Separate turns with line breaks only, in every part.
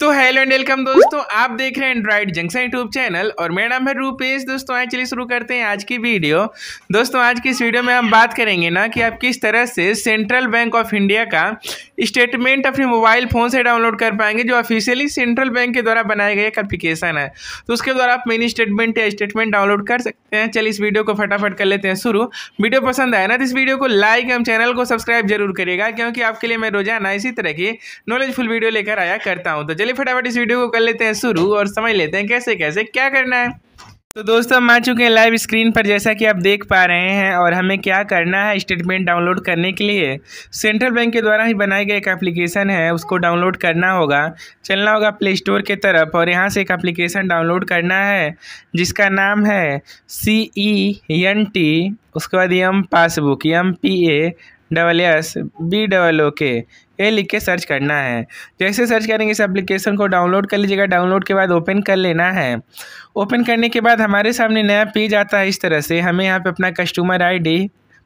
तो hello and welcome दोस्तों आप देख रहे हैं एंड्रॉइड जंक्शन यूट्यूब चैनल और मेरा नाम है रूपेश दोस्तों आए चलिए शुरू करते हैं आज की वीडियो दोस्तों आज की इस वीडियो में हम बात करेंगे ना कि आप किस तरह से सेंट्रल बैंक ऑफ इंडिया का स्टेटमेंट अपने मोबाइल फ़ोन से डाउनलोड कर पाएंगे जो ऑफिशियली सेंट्रल बैंक के द्वारा बनाया गया एक एप्लीकेशन है तो उसके द्वारा आप मिनी स्टेटमेंट या स्टेटमेंट डाउनलोड कर सकते हैं चलिए इस वीडियो को फटाफट कर लेते हैं शुरू वीडियो पसंद आए ना तो इस वीडियो को लाइक एवं चैनल को सब्सक्राइब जरूर करेगा क्योंकि आपके लिए मैं रोजाना इसी तरह की नॉलेजफुल वीडियो लेकर आया करता हूँ तो चलिए फटाफट इस वीडियो को कर लेते हैं शुरू और समझ लेते हैं कैसे कैसे क्या करना है तो दोस्तों हम आ चुके हैं लाइव स्क्रीन पर जैसा कि आप देख पा रहे हैं और हमें क्या करना है स्टेटमेंट डाउनलोड करने के लिए सेंट्रल बैंक के द्वारा ही बनाया गया एक एप्लीकेशन है उसको डाउनलोड करना होगा चलना होगा प्ले स्टोर के तरफ और यहाँ से एक एप्लीकेशन डाउनलोड करना है जिसका नाम है सी ई एन टी उसके बाद M passbook M P A double S B double O K ये लिख के सर्च करना है जैसे सर्च करेंगे इस एप्लीकेशन को डाउनलोड कर लीजिएगा डाउनलोड के बाद ओपन कर लेना है ओपन करने के बाद हमारे सामने नया पेज आता है इस तरह से हमें यहाँ पे अपना कस्टमर आईडी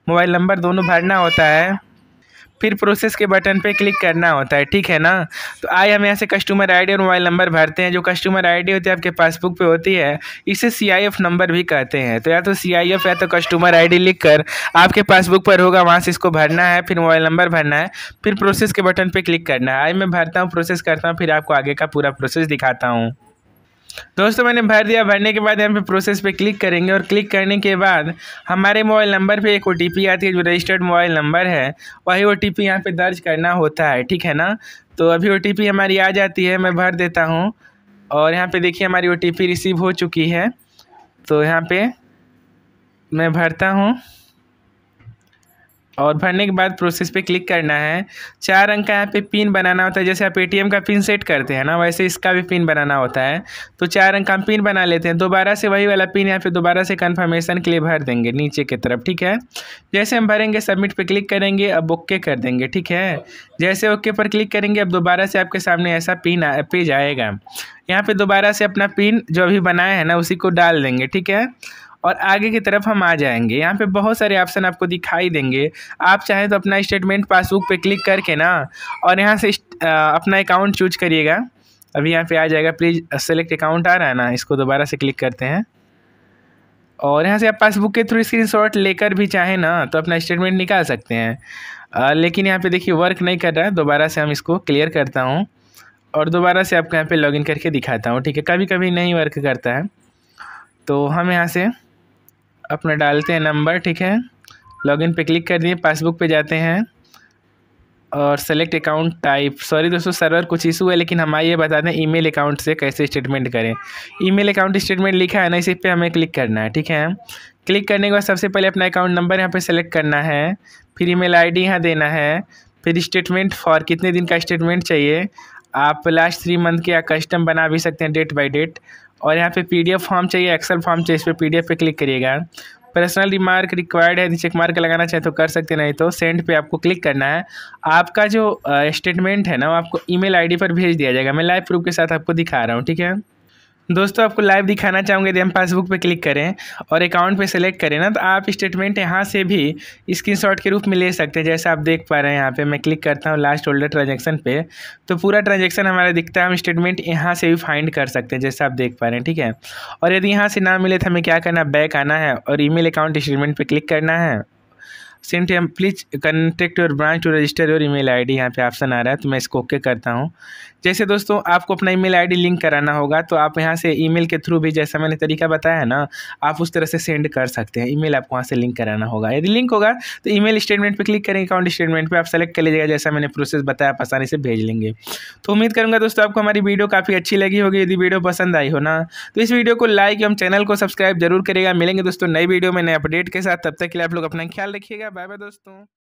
मोबाइल नंबर दोनों भरना होता है फिर प्रोसेस के बटन पे क्लिक करना होता है ठीक है ना तो आइए हम यहाँ से कस्टमर आईडी और मोबाइल नंबर भरते हैं जो कस्टमर आईडी होती है आपके पासबुक पे होती है इसे सीआईएफ नंबर भी कहते हैं तो या तो सीआईएफ या तो कस्टमर आईडी लिखकर आपके पासबुक पर होगा वहाँ से इसको भरना है फिर मोबाइल नंबर भरना है फिर प्रोसेस के बटन पर क्लिक करना है आई मैं भरता हूँ प्रोसेस करता हूँ फिर आपको आगे का पूरा प्रोसेस दिखाता हूँ दोस्तों मैंने भर दिया भरने के बाद यहाँ पे प्रोसेस पे क्लिक करेंगे और क्लिक करने के बाद हमारे मोबाइल नंबर पे एक ओ आती है जो रजिस्टर्ड मोबाइल नंबर है वही ओ टी यहाँ पर दर्ज करना होता है ठीक है ना तो अभी ओ हमारी आ जाती है मैं भर देता हूँ और यहाँ पे देखिए हमारी ओ रिसीव हो चुकी है तो यहाँ पे मैं भरता हूँ और भरने के बाद प्रोसेस पे क्लिक करना है चार अंक का यहाँ पे पिन बनाना होता है जैसे आप एटीएम का पिन सेट करते हैं ना वैसे इसका भी पिन बनाना होता है तो चार अंक का हम पिन बना लेते हैं दोबारा से वही वाला पिन यहाँ पे दोबारा से कन्फर्मेशन के लिए भर देंगे नीचे की तरफ ठीक है जैसे हम भरेंगे सबमिट पर क्लिक करेंगे अब ओके कर देंगे ठीक है जैसे ओके पर क्लिक करेंगे अब दोबारा से आपके सामने ऐसा पिन पेज आएगा यहाँ पर दोबारा से अपना पिन जो अभी बनाया है ना उसी को डाल देंगे ठीक है और आगे की तरफ हम आ जाएंगे यहाँ पे बहुत सारे ऑप्शन आपको दिखाई देंगे आप चाहें तो अपना स्टेटमेंट पासबुक पे क्लिक करके ना और यहाँ से अपना अकाउंट चूज करिएगा अभी यहाँ पे आ जाएगा प्लीज़ सेलेक्ट अकाउंट आ रहा है ना इसको दोबारा से क्लिक करते हैं और यहाँ से आप पासबुक के थ्रू शॉट लेकर भी चाहें ना तो अपना स्टेटमेंट निकाल सकते हैं आ, लेकिन यहाँ पे देखिए वर्क नहीं कर रहा है दोबारा से हम इसको क्लियर करता हूँ और दोबारा से आपको यहाँ पे लॉगिन करके दिखाता हूँ ठीक है कभी कभी नहीं वर्क करता है तो हम यहाँ से अपना डालते हैं नंबर ठीक है लॉगिन पे क्लिक कर दिए पासबुक पे जाते हैं और सेलेक्ट अकाउंट टाइप सॉरी दोस्तों सर्वर कुछ इशू है लेकिन हमारे आइए बता दें ईमेल अकाउंट से कैसे स्टेटमेंट करें ईमेल अकाउंट स्टेटमेंट लिखा है ना इसी पे हमें क्लिक करना है ठीक है क्लिक करने के बाद सबसे पहले अपना अकाउंट नंबर यहाँ पे सेलेक्ट करना है फिर आई डी यहाँ देना है फिर स्टेटमेंट फॉर कितने दिन का स्टेटमेंट चाहिए आप लास्ट थ्री मंथ के कस्टम बना भी सकते हैं डेट बाई डेट और यहाँ पे पीडीएफ फॉर्म चाहिए एक्सेल फॉर्म चाहिए इस पर पी पे क्लिक करिएगा पर्सनल रिमार्क रिक्वायर्ड है चेक मार्क लगाना चाहे तो कर सकते नहीं तो सेंड पे आपको क्लिक करना है आपका जो स्टेटमेंट है ना वो आपको ईमेल आईडी पर भेज दिया जाएगा मैं लाइव प्रूफ के साथ आपको दिखा रहा हूँ ठीक है दोस्तों आपको लाइव दिखाना चाहूँगा यदि हम पासबुक पे क्लिक करें और अकाउंट पे सेलेक्ट करें ना तो आप स्टेटमेंट यहाँ से भी स्क्रीनशॉट के रूप में ले सकते हैं जैसा आप देख पा रहे हैं यहाँ पे मैं क्लिक करता हूँ लास्ट होल्डर ट्रांजेक्शन पे तो पूरा ट्रांजेक्शन हमारा दिखता है हम स्टेटमेंट यहाँ से भी फाइंड कर सकते हैं जैसा आप देख पा रहे हैं ठीक है और यदि यहाँ से ना मिले तो हमें क्या करना बैक आना है और ई अकाउंट स्टेटमेंट पर क्लिक करना है sent M please contact your branch to register your email ID यहाँ पे ऑप्शन आ रहा है तो मैं इसको ओके करता हूँ जैसे दोस्तों आपको अपना ईमेल आईडी लिंक कराना होगा तो आप यहाँ से ईमेल के थ्रू भी जैसा मैंने तरीका बताया है ना आप उस तरह से सेंड कर सकते हैं ईमेल आपको वहाँ से लिंक कराना होगा यदि लिंक होगा तो ईमेल स्टेटमेंट पर क्लिक करेंगे अकाउंट स्टेटमेंट पर आप सेलेक्ट कर लीजिएगा जैसा मैंने प्रोसेस बताया आप आसानी से भेज लेंगे तो उम्मीद करूँगा दोस्तों आपको हमारी वीडियो काफ़ी अच्छी लगी होगी यदि वीडियो पसंद आई हो ना तो इस वीडियो को लाइक एवं चैनल को सब्सक्राइब जरूर करेगा मिलेंगे दोस्तों नई वीडियो में नए अपडेट के साथ तब तक के लिए आप लोग अपना ख्याल रखिएगा बाय बाय दोस्तों